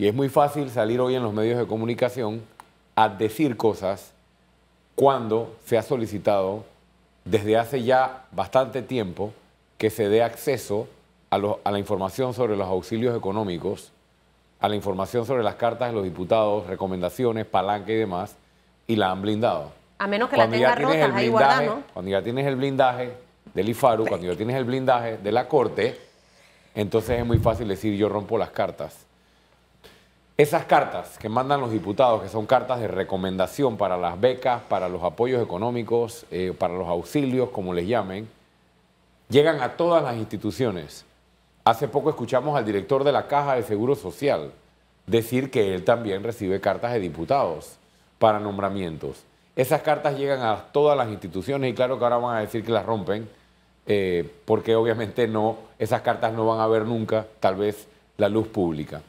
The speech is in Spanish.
Y es muy fácil salir hoy en los medios de comunicación a decir cosas cuando se ha solicitado desde hace ya bastante tiempo que se dé acceso a, la información sobre los auxilios económicos, a la información sobre las cartas de los diputados, recomendaciones, palanca y demás, y la han blindado. A menos que la tenga rota, ahí Cuando ya tienes el blindaje del IFARU, cuando ya tienes el blindaje de la Corte, entonces es muy fácil decir yo rompo las cartas. Esas cartas que mandan los diputados, que son cartas de recomendación para las becas, para los apoyos económicos, eh, para los auxilios, como les llamen, llegan a todas las instituciones. Hace poco escuchamos al director de la Caja de Seguro Social decir que él también recibe cartas de diputados para nombramientos. Esas cartas llegan a todas las instituciones y claro que ahora van a decir que las rompen, eh, porque obviamente no, esas cartas no van a ver nunca, tal vez, la luz pública.